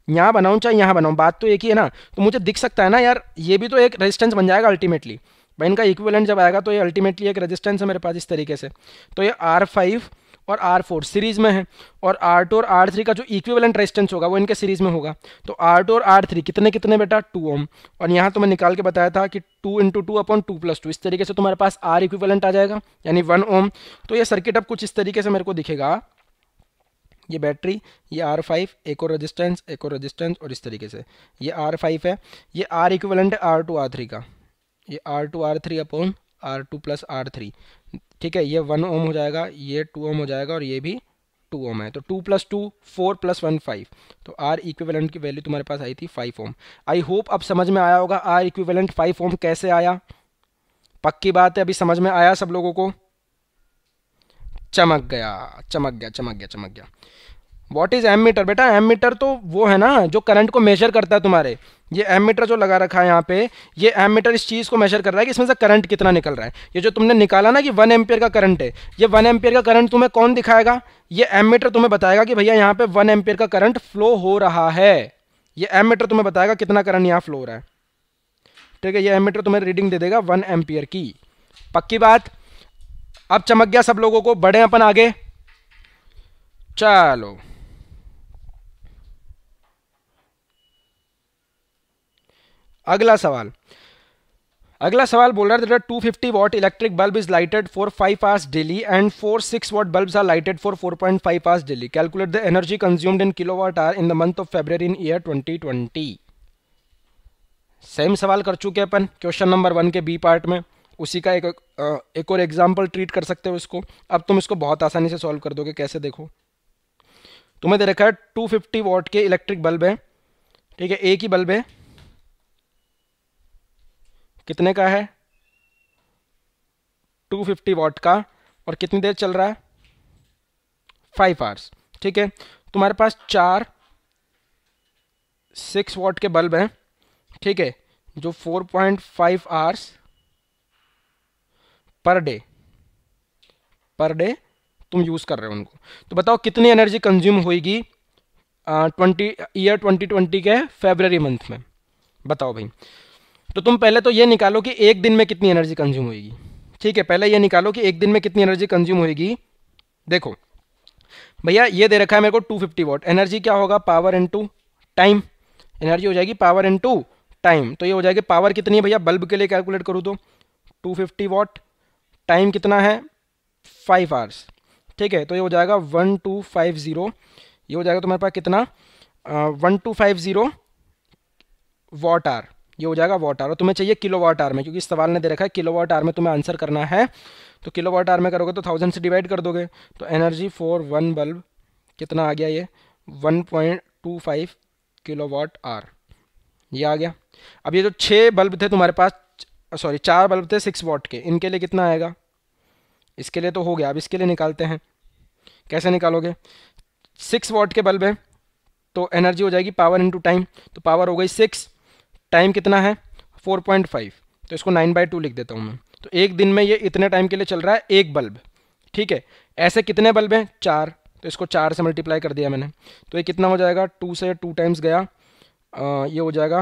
यहाँ बनाऊँ चाहे यहाँ बनाऊँ बात तो एक ही है ना तो मुझे दिख सकता है ना यार ये भी तो एक रेजिस्टेंस बन जाएगा अल्टीमेटली भाई इनका इक्वलेंट जब आएगा तो ये अल्टीमेटली एक रेजिस्टेंस है मेरे पास इस तरीके से तो ये आर फाइव और आर फोर सीरीज में है और आर टू और आर थ्री का जो इक्विवेलेंट रेजिस्टेंस होगा वो इनके सीरीज में होगा तो आर टू और आर थ्री कितने कितने बेटा टू ओम और यहाँ तो मैं निकाल के बताया था कि two into two upon two plus two इस तरीके से तुम्हारे पास आर इक्विवेलेंट आ जाएगा यानी वन ओम तो ये सर्किट अब कुछ इस तरीके से मेरे को दिखेगा ये बैटरी ये आर फाइव एक और रजिस्टेंस एक और रजिस्टेंस और इस तरीके से ये आर फाइव है ये आर इक्विवेलेंट है आर टू आर थ्री का ये R two R three upon R two plus R three ठीक है ये वन ओम हो जाएगा ये टू ओम हो जाएगा और ये भी टू ओम है तो two plus two four plus one five तो आर इक्विवेलेंट की वैल्यू तुम्हारे पास आई थी फाइव ओम आई होप अब समझ में आया होगा आर इक्विवेलेंट फाइव ओम कैसे आया पक्की बात है अभी समझ में आया सब लोगों को चमक गया चमक गया चमक गया चमक गया वॉट इज़ एम मीटर बेटा एम मीटर तो वो है ना जो करंट को मेजर करता है तुम्हारे ये एम मीटर जो लगा रखा है यहाँ पे ये एम मीटर इस चीज़ को मेजर कर रहा है कि इसमें से करंट कितना निकल रहा है ये जो तुमने निकाला ना कि वन एम का करंट है ये वन एम का करंट तुम्हें कौन दिखाएगा ये एम मीटर तुम्हें बताएगा कि भैया यहाँ पे वन एम का करंट फ्लो हो रहा है ये एम मीटर तुम्हें बताएगा कितना करंट यहाँ फ्लो हो रहा है ठीक है ये एम मीटर तुम्हें रीडिंग दे देगा वन एम की पक्की बात अब चमक गया सब लोगों को बढ़े अपन आगे चलो अगला सवाल अगला सवाल बोल रहा है two fifty watt electric bulb is lighted for five hours daily and four six watt bulb are lighted for four point five hours daily calculate the energy consumed in kilo what hour in the month of February in year twenty twenty same सवाल कर चुके अपन question number one के B part में उसी का एक एक और एग्जाम्पल ट्रीट कर सकते हो इसको अब तुम इसको बहुत आसानी से सॉल्व कर दोगे कैसे देखो तुम्हें दे रखा है टू फिफ्टी वॉट के इलेक्ट्रिक बल्ब है ठीक है एक ही बल्ब है कितने का है 250 वॉट का और कितनी देर चल रहा है फाइव आवर्स ठीक है तुम्हारे पास चार सिक्स वॉट के बल्ब हैं ठीक है जो 4.5 hours per day per day तुम यूज़ कर रहे हो उनको तो बताओ कितनी एनर्जी कंज्यूम होगी ट्वेंटी ईयर ट्वेंटी ट्वेंटी के फेबररी मंथ में बताओ भाई तो तुम पहले तो ये निकालो कि एक दिन में कितनी एनर्जी कंज्यूम होगी ठीक है पहले ये निकालो कि एक दिन में कितनी एनर्जी कंज्यूम होगी देखो भैया ये दे रखा है मेरे को 250 फिफ्टी वॉट एनर्जी क्या होगा पावर इंटू टाइम एनर्जी हो जाएगी पावर इंटू टाइम तो ये हो जाएगी पावर कितनी है भैया बल्ब के लिए कैलकुलेट करूँ तो 250 फिफ्टी वॉट टाइम कितना है फाइव आवर्स ठीक है तो ये हो जाएगा वन टू फाइव ज़ीरो ये हो जाएगा तुम्हारे पास कितना one two five zero watt hour ये हो जाएगा वॉट आर और तुम्हें चाहिए किलो वाट आर में क्योंकि इस सवाल ने दे रखा है किलो वाट आर में तुम्हें आंसर करना है तो किलो वाट आर में करोगे तो थाउजेंड से डिवाइड कर दोगे तो एनर्जी फॉर वन बल्ब कितना आ गया ये one point two five kilo वाट आर ये आ गया अब ये जो छः बल्ब थे तुम्हारे पास सॉरी चार बल्ब थे सिक्स वाट के इनके लिए कितना आएगा इसके लिए तो हो गया अब इसके लिए निकालते हैं कैसे निकालोगे सिक्स वाट के बल्ब हैं तो एनर्जी हो जाएगी पावर इनटू टाइम तो पावर हो गई सिक्स टाइम कितना है 4.5 तो इसको 9 बाई टू लिख देता हूँ मैं तो एक दिन में ये इतने टाइम के लिए चल रहा है एक बल्ब ठीक है ऐसे कितने बल्ब हैं चार तो इसको चार से मल्टीप्लाई कर दिया मैंने तो ये कितना हो जाएगा टू से टू टाइम्स गया आ, ये हो जाएगा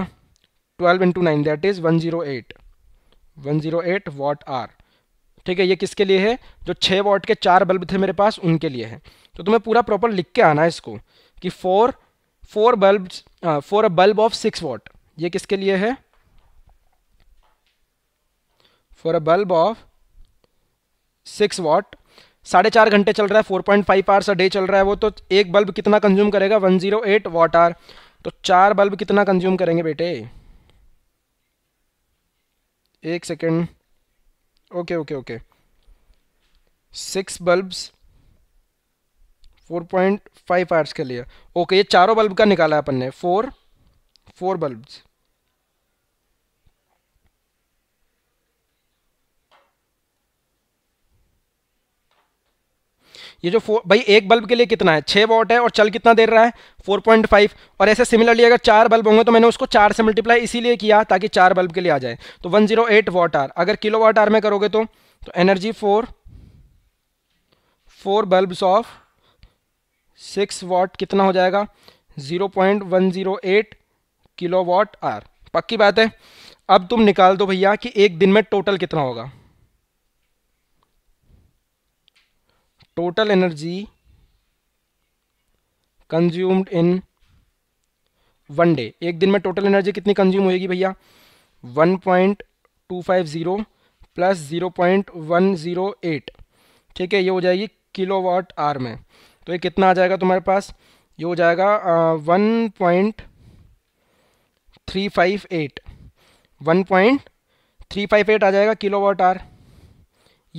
twelve into nine that is one zero eight one zero eight watt hour ठीक है ये किसके लिए है जो छः वॉट के चार बल्ब थे मेरे पास उनके लिए है तो तुम्हें पूरा प्रॉपर लिख के आना है इसको कि four four bulb four a bulb of six watt ये किसके लिए है for a bulb of six watt साढ़े चार घंटे चल रहा है four point five hours a day चल रहा है वो तो एक बल्ब कितना कंज्यूम करेगा one zero eight watt hour तो चार बल्ब कितना कंज्यूम करेंगे बेटे एक second okay okay okay six bulbs four point five hours के लिए ओके ये चारों बल्ब का निकाला है अपन ने फोर फोर बल्ब्स ये जो फोर भाई एक बल्ब के लिए कितना है छः वॉट है और चल कितना देर रहा है फोर पॉइंट फाइव और ऐसे सिमिलरली अगर चार बल्ब होंगे तो मैंने उसको चार से मल्टीप्लाई इसीलिए किया ताकि चार बल्ब के लिए आ जाए तो one zero eight watt hour अगर किलो वाट आर में करोगे तो, तो energy four four bulb of six watt कितना हो जाएगा zero point one zero eight kilo watt hour पक्की बात है अब तुम निकाल दो भैया कि एक दिन में टोटल कितना होगा total energy consumed in one day एक दिन में टोटल एनर्जी कितनी कंज्यूम होएगी भैया 1.250 प्लस 0.108 ठीक है ये हो जाएगी किलोवाट आर में तो ये कितना आ जाएगा तुम्हारे पास ये हो जाएगा one point three five eight one point three five eight आ जाएगा किलोवाट आर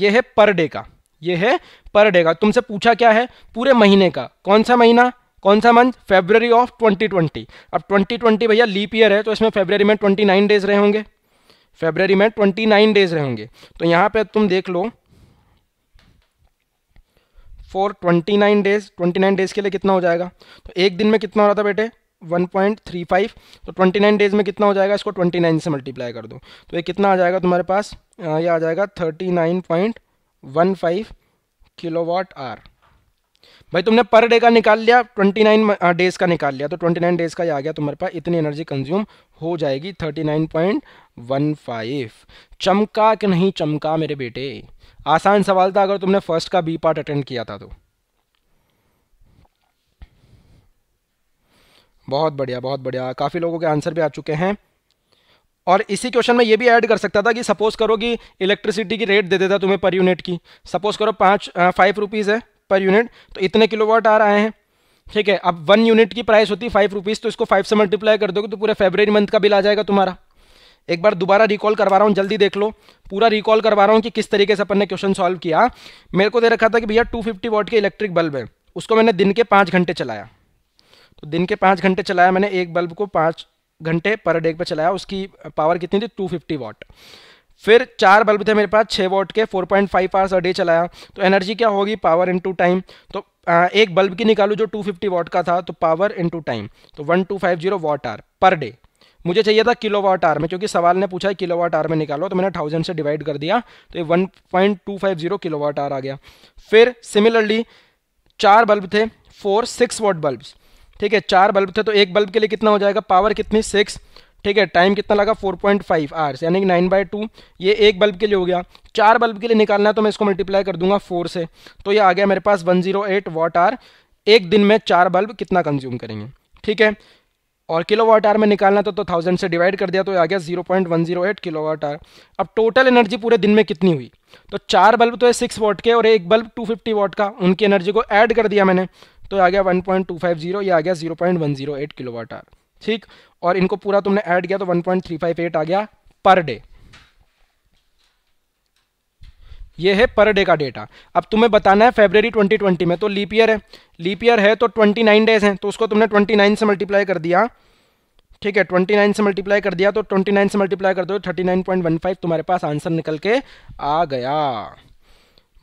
ये है पर डे का ये है पर डे का तुमसे पूछा क्या है पूरे महीने का कौन सा महीना कौन सा मंथ फेब्रवरी ऑफ 2020 अब 2020 भैया लीप ईयर है तो इसमें फेब्रवरी में 29 डेज रहे होंगे फेब्रवरी में 29 डेज रहे होंगे तो यहाँ पे तुम देख लो for twenty nine days twenty nine days के लिए कितना हो जाएगा तो एक दिन में कितना हो रहा था बेटे 1.35 तो 29 डेज में कितना हो जाएगा इसको 29 से मल्टीप्लाई कर दो तो ये कितना आ जाएगा तुम्हारे पास ये आ जाएगा thirty one five kilowatt hour भाई तुमने पर डे का निकाल लिया ट्वेंटी नाइन डेज का निकाल लिया तो ट्वेंटी नाइन डेज का ही आ गया तुम्हारे पास इतनी एनर्जी कंज्यूम हो जाएगी thirty nine point one five चमका कि नहीं चमका मेरे बेटे आसान सवाल था अगर तुमने फर्स्ट का बी पार्ट अटेंड किया था तो बहुत बढ़िया बहुत बढ़िया काफ़ी लोगों के आंसर भी आ चुके हैं और इसी क्वेश्चन में ये भी ऐड कर सकता था कि सपोज करो कि इलेक्ट्रिसिटी की रेट दे देता तुम्हें पर यूनिट की सपोज करो पाँच फाइव रुपीज़ है पर यूनिट तो इतने किलो आ रहे हैं ठीक है अब वन यूनिट की प्राइस होती है फाइव रुपीज़ तो इसको फाइव से मल्टीप्लाई कर दोगे तो पूरे फेबररी मंथ का बिल आ जाएगा तुम्हारा एक बार दोबारा रिकॉल करवा रहा हूँ जल्दी देख लो पूरा रिकॉल करवा रहा हूँ कि किस तरीके से अपन ने क्वेश्चन सॉल्व किया मेरे को दे रखा था कि भैया टू फिफ्टी वॉट के इलेक्ट्रिक बल्ब है उसको मैंने दिन के पाँच घंटे चलाया तो दिन के पाँच घंटे चलाया मैंने एक बल्ब को पाँच घंटे पर डे पर चलाया उसकी पावर कितनी थी 250 वाट फिर चार बल्ब थे मेरे पास छः वॉट के 4.5 पॉइंट फाइव आवर्स डे चलाया तो एनर्जी क्या होगी पावर टू टाइम तो आ, एक बल्ब की निकालू जो 250 फिफ्टी वाट का था तो पावर टू टाइम तो 1250 two five zero watt hour per day मुझे चाहिए था किलो वॉट आर में क्योंकि सवाल ने पूछा है किलो वाट आर में निकालो तो मैंने थाउजेंड से डिवाइड कर दिया तो ये one point two five zero kilo वाट आर आ गया फिर सिमिलरली चार बल्ब थे फोर सिक्स वॉट बल्ब्स ठीक है चार बल्ब थे तो एक बल्ब के लिए कितना हो जाएगा पावर कितनी सिक्स ठीक है टाइम कितना लगा 4.5 पॉइंट फाइव आवर्स यानी कि नाइन बाई टू ये एक बल्ब के लिए हो गया चार बल्ब के लिए निकालना है तो मैं इसको मल्टीप्लाई कर दूंगा फोर से तो ये आ गया मेरे पास 108 जीरो वॉट आर एक दिन में चार बल्ब कितना कंज्यूम करेंगे ठीक है और किलो वाट आर में निकालना था तो थाउजेंड से डिवाइड कर दिया तो आ गया zero point one zero eight kilo वाट आर अब टोटल एनर्जी पूरे दिन में कितनी हुई तो चार बल्ब तो है सिक्स वाट के और एक बल्ब टू फिफ्टी वाट का उनकी एनर्जी को ऐड कर दिया मैंने तो आ गया 1.250 ये आ गया 0.108 वाट आर ठीक और इनको पूरा तुमने ऐड किया तो 1.358 आ गया पर डे ये है पर डे का डेटा अब तुम्हें बताना है फेबररी 2020 में तो लीप ईयर है लीप ईयर है तो 29 डेज हैं तो उसको तुमने 29 से मल्टीप्लाई कर दिया ठीक है 29 से मल्टीप्लाई कर दिया तो 29 से मल्टीप्लाई कर दो 39.15 तुम्हारे पास आंसर निकल के आ गया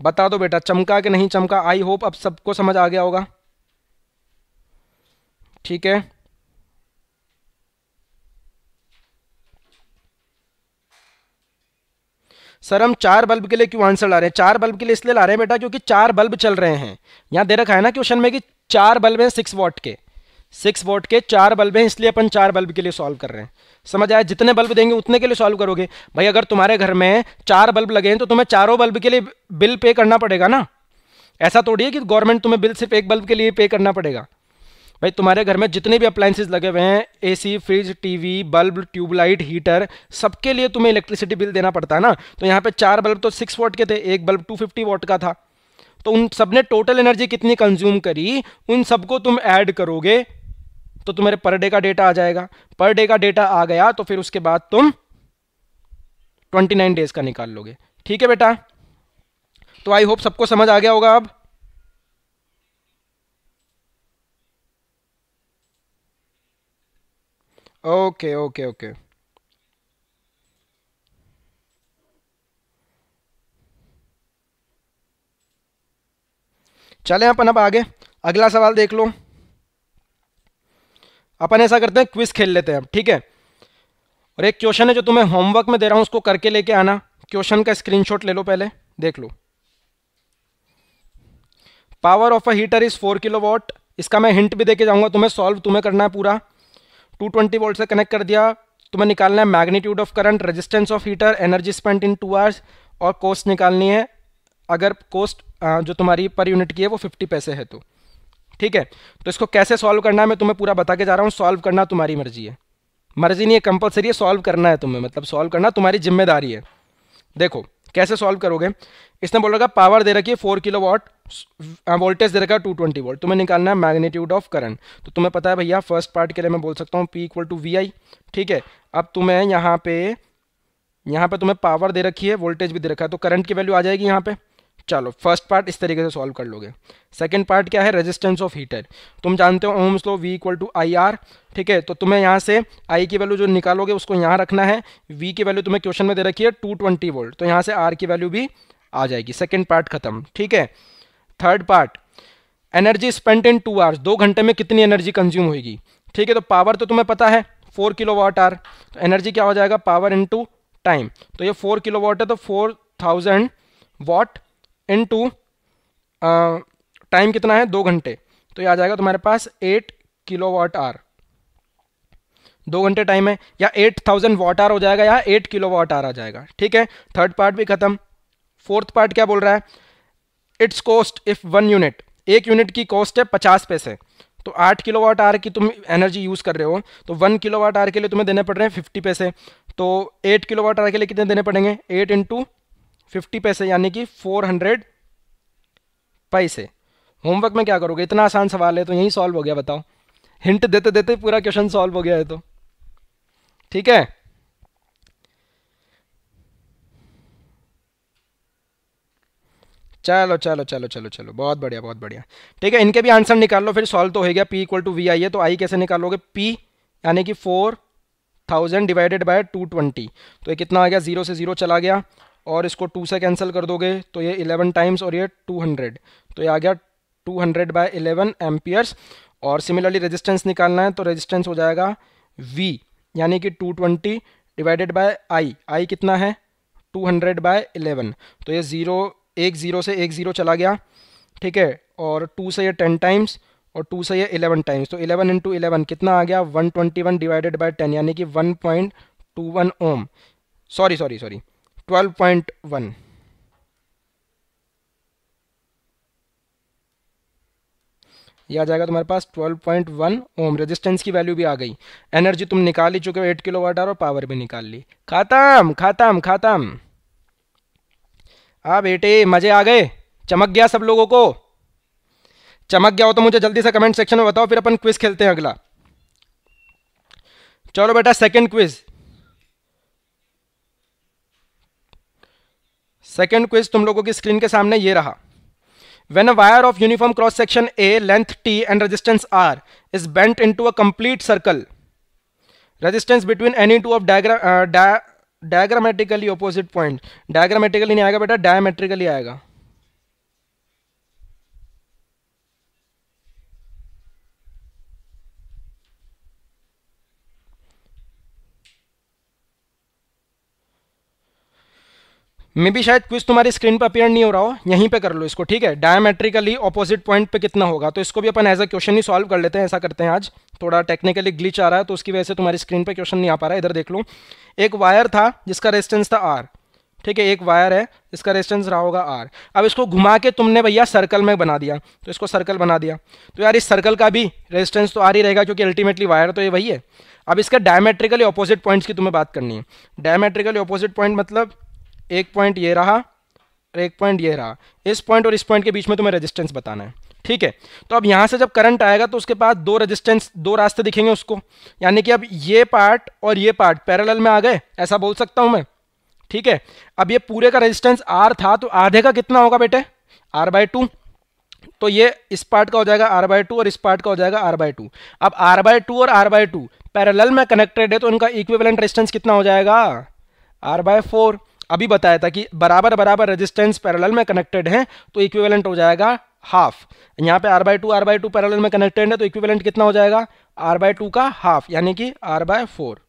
बता दो बेटा चमका कि नहीं चमका आई होप अब सबको समझ आ गया होगा ठीक है सर हम चार बल्ब के लिए क्यों आंसर ला रहे हैं चार बल्ब के लिए इसलिए ला रहे हैं बेटा क्योंकि चार बल्ब चल रहे हैं यहां दे रखा है ना क्वेश्चन में कि चार बल्ब हैं सिक्स वॉट के सिक्स वोट के चार बल्ब हैं इसलिए अपन चार बल्ब के लिए सॉल्व कर रहे हैं समझ आया जितने बल्ब देंगे उतने के लिए सॉल्व करोगे भाई अगर तुम्हारे घर में चार बल्ब लगे हैं तो तुम्हें चारों बल्ब के लिए बिल पे करना पड़ेगा ना ऐसा तोड़िए कि गवर्नमेंट तुम्हें बिल सिर्फ एक बल्ब के लिए पे करना पड़ेगा भाई तुम्हारे घर में जितने भी अप्लाइंसेज लगे हुए हैं AC fridge TV bulb tubelight heater सबके लिए तुम्हें इलेक्ट्रिसिटी बिल देना पड़ता है ना तो यहाँ पे चार बल्ब तो सिक्स वॉट के थे एक बल्ब टू फिफ्टी वॉट का था तो उन सब ने टोटल एनर्जी कितनी कंज्यूम करी उन सबको तुम ऐड करोगे तो तुम्हारे पर डे का डेटा आ जाएगा पर डे का डेटा आ गया तो फिर उसके बाद तुम ट्वेंटी नाइन डेज का निकाल लोगे ठीक है बेटा तो आई होप सबको समझ आ गया होगा अब ओके ओके ओके चले अपन अब आगे अगला सवाल देख लो अपन ऐसा करते हैं क्विज खेल लेते हैं अब ठीक है और एक क्वेश्चन है जो तुम्हें होमवर्क में दे रहा हूं उसको करके लेके आना क्वेश्चन का स्क्रीनशॉट ले लो पहले देख लो power of a heater is four kilo watt इसका मैं हिंट भी देके जाऊंगा तुम्हें सॉल्व तुम्हें करना है पूरा ट्वेंटी वोल्ट से कनेक्ट कर दिया तुम्हें निकालना है magnitude of current resistance of heater energy spent in two hours और कॉस्ट निकालनी है अगर कॉस्ट जो तुम्हारी पर यूनिट की है वो फिफ्टी पैसे है तो ठीक है तो इसको कैसे सॉल्व करना है मैं तुम्हें पूरा बता के जा रहा हूँ सॉल्व करना तुम्हारी मर्जी है मर्जी नहीं है कंपलसरी है सॉल्व करना है तुम्हें मतलब सॉल्व करना तुम्हारी जिम्मेदारी है देखो कैसे सॉल्व करोगे इसने बोल रखा पावर दे रखी है फोर किलो वॉट वोल्टेज दे रखा है टू ट्वेंटी वोल्ट तुम्हें निकालना है मैग्नीट्यूड ऑफ करंट तो तुम्हें पता है भैया फर्स्ट पार्ट के लिए मैं बोल सकता हूँ P equal to V I ठीक है अब तुम्हें यहाँ पे यहाँ पे तुम्हें पावर दे रखी है वोल्टेज भी दे रखा है तो करंट की वैल्यू आ जाएगी यहाँ पे चलो फर्स्ट पार्ट इस तरीके से सॉल्व कर लोगे सेकंड पार्ट क्या है रेजिस्टेंस ऑफ हीटर तुम जानते हो ओम्स लो V equal to I R ठीक है तो तुम्हें यहाँ से आई की वैल्यू जो निकालोगे उसको यहाँ रखना है वी की वैल्यू तुम्हें क्वेश्चन में दे रखी है टू ट्वेंटी वोल्ट तो यहाँ से आर की वैल्यू भी आ जाएगी सेकेंड पार्ट खत्म ठीक है third part energy spend in two hours दो घंटे में कितनी एनर्जी कंज्यूम होगी ठीक है तो पावर तो तुम्हें पता है फोर किलो वॉट आर तो एनर्जी क्या हो जाएगा पावर इन टू टाइम तो ये फोर किलो वॉट है तो four thousand watt in two time कितना है दो घंटे तो ये आ जाएगा तुम्हारे पास एट किलो वाट आर दो घंटे टाइम है या एट थाउजेंड वाट आर हो जाएगा या एट किलो वॉट आर आ जाएगा ठीक है थर्ड पार्ट भी खत्म फोर्थ पार्ट क्या बोल रहा है it's cost if one unit एक यूनिट की कॉस्ट है पचास पैसे तो आठ किलो वाट आर की तुम एनर्जी यूज़ कर रहे हो तो वन किलो वाट आर के लिए तुम्हें देने पड़ रहे हैं फिफ्टी पैसे तो एट किलो वाट आर के लिए कितने देने पड़ेंगे एट इंटू फिफ्टी पैसे यानी कि फोर हंड्रेड पैसे होमवर्क में क्या करोगे इतना आसान सवाल है तो यहीं सॉल्व हो गया बताओ हिंट देते देते पूरा क्वेश्चन सॉल्व हो गया है तो ठीक है चलो चलो चलो चलो चलो बहुत बढ़िया बहुत बढ़िया ठीक है इनके भी आंसर निकाल लो फिर सॉल्व तो हो गया P equal to V I है तो आई कैसे निकालोगे पी यानी कि four thousand divided by two twenty तो ये कितना आ गया जीरो से जीरो चला गया और इसको टू से कैंसिल कर दोगे तो ये इलेवन टाइम्स और ये टू हंड्रेड तो ये आ गया two hundred by eleven amperes और सिमिलरली रेजिस्टेंस निकालना है तो रेजिस्टेंस हो जाएगा वी यानी कि two twenty divided by I I कितना है टू हंड्रेड बाय इलेवन तो ये ज़ीरो एक ज़ीरो से एक ज़ीरो चला गया ठीक है और टू से ये टेन टाइम्स और टू से ये इलेवन टाइम्स तो इलेवन इंटू इलेवन कितना आ गया one twenty one divided by ten यानी कि one point two one ohm sorry sorry sorry twelve point one यह आ जाएगा तुम्हारे पास 12.1 ओम रेजिस्टेंस की वैल्यू भी आ गई एनर्जी तुम निकाल ही चुके हो 8 किलो वाट आर और पावर भी निकाल ली खाताम खाताम खाताम हाँ बेटे मज़े आ गए चमक गया सब लोगों को चमक गया हो तो मुझे जल्दी से कमेंट सेक्शन में बताओ फिर अपन क्विज खेलते हैं अगला चलो बेटा सेकंड क्विज सेकंड क्विज तुम लोगों की स्क्रीन के सामने ये रहा when a wire of uniform cross section A length T and resistance R is bent into a complete circle resistance between any two of diagram diagrammatically opposite point diagrammatically नहीं आएगा बेटा डायमेट्रिकली आएगा मे भी शायद क्विज तुम्हारी screen पर appear नहीं हो रहा हो यहीं पे कर लो इसको ठीक है डायमेट्रिकली ऑपोजिट पॉइंट पे कितना होगा तो इसको भी अपन एज अ क्वेश्चन ही सॉल्व कर लेते हैं ऐसा करते हैं आज थोड़ा टेक्निकली ग्लिच आ रहा है तो उसकी वजह से तुम्हारी स्क्रीन पर क्वेश्चन नहीं आ पा रहा है इधर देख लो एक वायर था जिसका रेजिस्टेंस था आर ठीक है एक वायर है इसका रेजिस्टेंस रहा होगा आर अब इसको घुमा के तुमने भैया सर्कल में बना दिया तो इसको सर्कल बना दिया तो यार इस सर्कल का भी रेजिस्टेंस तो आर ही रहेगा क्योंकि अल्टीमेटली वायर तो ये वही है अब इसका डायमेट्रिकली ऑपोजिट पॉइंट्स की तुम्हें बात करनी है डायमेट्रिकली ऑपोजिट पॉइंट मतलब एक पॉइंट ये रहा और एक पॉइंट ये रहा इस पॉइंट और इस पॉइंट के बीच में तुम्हें रेजिस्टेंस बताना है ठीक है तो अब यहां से जब करंट आएगा तो उसके पास दो रेजिस्टेंस दो रास्ते दिखेंगे उसको यानी कि अब ये पार्ट और ये पार्ट पैरेलल में आ गए ऐसा बोल सकता हूं मैं ठीक है अब ये पूरे का रेजिस्टेंस आर था तो आधे का कितना होगा बेटे आर बाय टू तो ये इस पार्ट का हो जाएगा आर बाय टू और इस पार्ट का हो जाएगा आर बाय टू अब आर बाय टू और आर बाय टू पैरल में कनेक्टेड है तो उनका इक्विवेलेंट रेजिस्टेंस कितना हो जाएगा आर बाय फोर अभी बताया था कि बराबर बराबर रेजिस्टेंस पैरेलल में कनेक्टेड हैं तो इक्विवेलेंट हो जाएगा हाफ यहाँ पे R by two R by two parallel में कनेक्टेड है तो इक्विवेलेंट कितना हो जाएगा आर बाई टू का हाफ यानी कि आर बाय फोर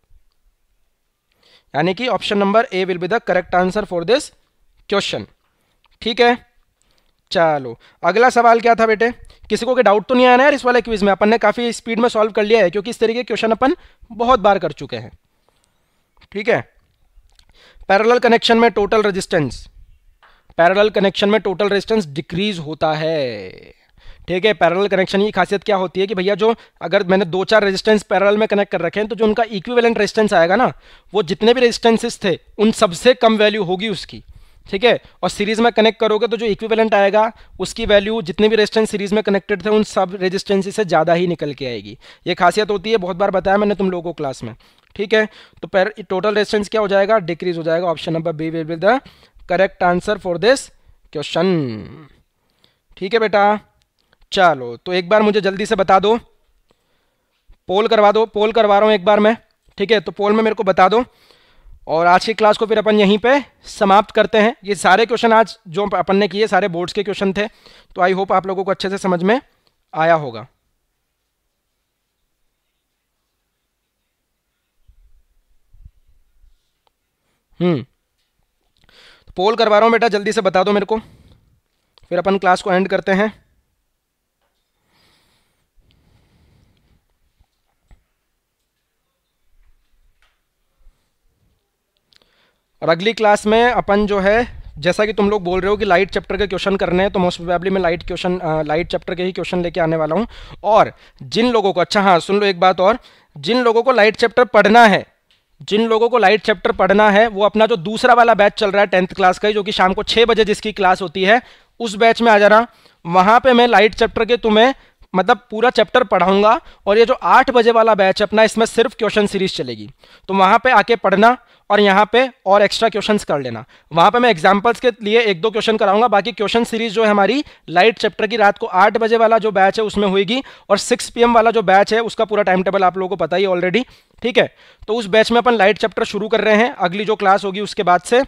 यानी कि option number A will be the correct answer for this question ठीक है चलो अगला सवाल क्या था बेटे किसी को के डाउट तो नहीं आया ना यार इस वाले क्विज में अपन ने काफ़ी स्पीड में सॉल्व कर लिया है क्योंकि इस तरीके के क्वेश्चन अपन बहुत बार कर चुके हैं ठीक है पैरेलल कनेक्शन में टोटल रेजिस्टेंस पैरेलल कनेक्शन में टोटल रेजिस्टेंस डिक्रीज होता है ठीक है पैरेलल कनेक्शन की खासियत क्या होती है कि भैया जो अगर मैंने दो चार रेजिस्टेंस पैरेलल में कनेक्ट कर रखे हैं तो जो उनका इक्विवेलेंट रेजिस्टेंस आएगा ना वो जितने भी रेजिस्टेंसेस थे उन सबसे कम वैल्यू होगी उसकी ठीक है और सीरीज में कनेक्ट करोगे तो जो इक्विवेलेंट आएगा उसकी वैल्यू जितने भी रेजिस्टेंस सीरीज में कनेक्टेड थे उन सब रेजिस्टेंसेस से ज़्यादा ही निकल के आएगी ये खासियत होती है बहुत बार बताया मैंने तुम लोगों को क्लास में ठीक है तो पैर टोटल रेजिस्टेंस क्या हो जाएगा डिक्रीज हो जाएगा option number B will be the correct answer for this question ठीक है बेटा चलो तो एक बार मुझे जल्दी से बता दो पोल करवा दो पोल करवा रहा हूँ एक बार मैं ठीक है तो पोल में मेरे को बता दो और आज की क्लास को फिर अपन यहीं पे समाप्त करते हैं ये सारे क्वेश्चन आज जो अपन ने किए सारे बोर्ड्स के क्वेश्चन थे तो आई होप आप लोगों को अच्छे से समझ में आया होगा हम्म। तो पोल करवा रहा हूँ बेटा जल्दी से बता दो मेरे को फिर अपन क्लास को एंड करते हैं और अगली क्लास में अपन जो है जैसा कि तुम लोग बोल रहे हो कि लाइट चैप्टर के क्वेश्चन करने हैं तो मोस्ट प्रोबेबली मैं लाइट क्वेश्चन लाइट चैप्टर के ही क्वेश्चन लेके आने वाला हूं और जिन लोगों को अच्छा हाँ सुन लो एक बात और जिन लोगों को लाइट चैप्टर पढ़ना है जिन लोगों को लाइट चैप्टर पढ़ना है वो अपना जो दूसरा वाला बैच चल रहा है टेंथ क्लास का ही जो कि शाम को छः बजे जिसकी क्लास होती है उस बैच में आ जाना वहाँ पे मैं लाइट चैप्टर के तुम्हें मतलब पूरा चैप्टर पढ़ाऊंगा और ये जो आठ बजे वाला बैच अपना इसमें सिर्फ क्वेश्चन सीरीज चलेगी तो वहाँ पर आके पढ़ना और यहाँ पे और एक्स्ट्रा क्वेश्चंस कर लेना वहाँ पे मैं एग्जांपल्स के लिए एक दो क्वेश्चन कराऊंगा बाकी क्वेश्चन सीरीज जो है हमारी लाइट चैप्टर की रात को आठ बजे वाला जो बैच है उसमें होगी और सिक्स पी वाला जो बैच है उसका पूरा टाइम टेबल आप लोगों को पता ही ऑलरेडी ठीक है तो उस बैच में अपन लाइट चैप्टर शुरू कर रहे हैं अगली जो क्लास होगी उसके बाद से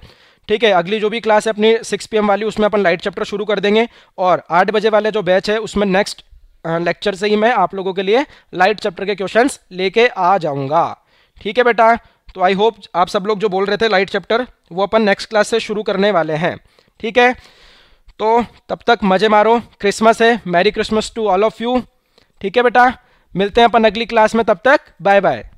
ठीक है अगली जो भी क्लास है अपनी सिक्स पी वाली उसमें अपन लाइट चैप्टर शुरू कर देंगे और आठ बजे वाले जो बैच है उसमें नेक्स्ट लेक्चर से ही मैं आप लोगों के लिए लाइट चैप्टर के क्वेश्चंस लेके आ जाऊंगा ठीक है बेटा तो आई होप आप सब लोग जो बोल रहे थे लाइट चैप्टर वो अपन नेक्स्ट क्लास से शुरू करने वाले हैं ठीक है तो तब तक मज़े मारो क्रिसमस है merry Christmas to all of you ठीक है बेटा मिलते हैं अपन अगली क्लास में तब तक बाय बाय